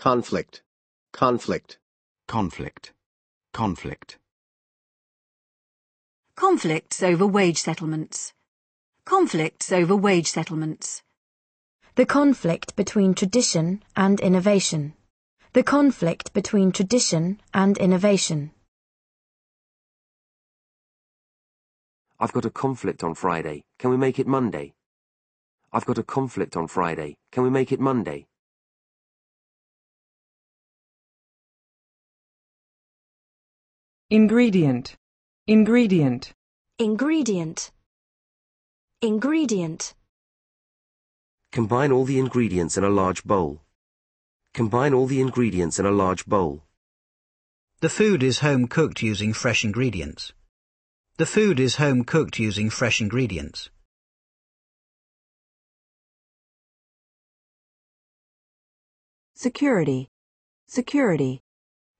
conflict, conflict, conflict, conflict. Conflicts over wage settlements. Conflicts over wage settlements. The conflict between tradition and innovation. The conflict between tradition and innovation. I've got a conflict on Friday. Can we make it Monday? I've got a conflict on Friday. Can we make it Monday? ingredient ingredient ingredient ingredient combine all the ingredients in a large bowl combine all the ingredients in a large bowl the food is home cooked using fresh ingredients the food is home cooked using fresh ingredients security security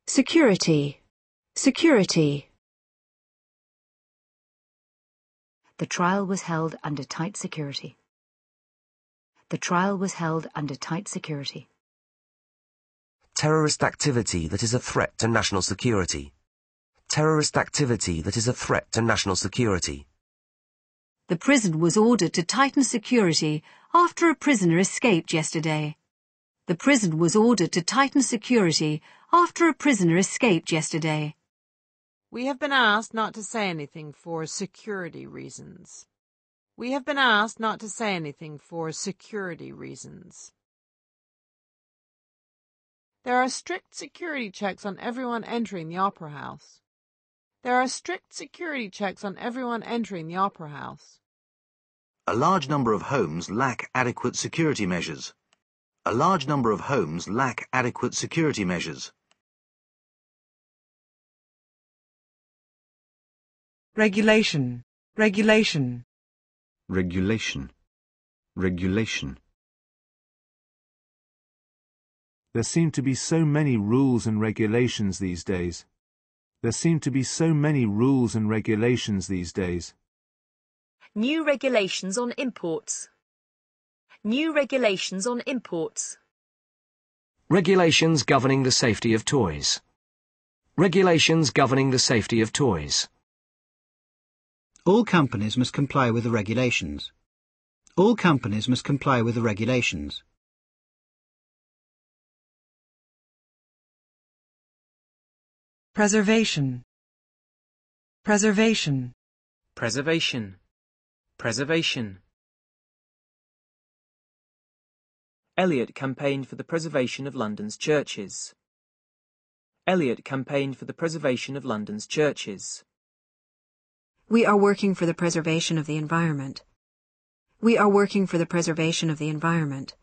security Security The trial was held under tight security. The trial was held under tight security. Terrorist activity that is a threat to national security. Terrorist activity that is a threat to national security. The prison was ordered to tighten security after a prisoner escaped yesterday. The prison was ordered to tighten security after a prisoner escaped yesterday. We have been asked not to say anything for security reasons. We have been asked not to say anything for security reasons. There are strict security checks on everyone entering the Opera House. There are strict security checks on everyone entering the Opera House. A large number of homes lack adequate security measures. A large number of homes lack adequate security measures. regulation, regulation, regulation, regulation. There seem to be so many rules and regulations these days. There seem to be so many rules and regulations these days. New regulations on imports. New regulations on imports. Regulations governing the safety of toys. Regulations governing the safety of toys. All companies must comply with the regulations. All companies must comply with the regulations. Preservation. Preservation. Preservation. Preservation. Eliot campaigned for the preservation of London's churches. Eliot campaigned for the preservation of London's churches. We are working for the preservation of the environment. We are working for the preservation of the environment.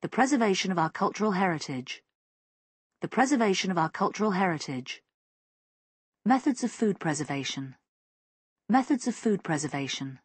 The preservation of our cultural heritage. The preservation of our cultural heritage. Methods of food preservation. Methods of food preservation.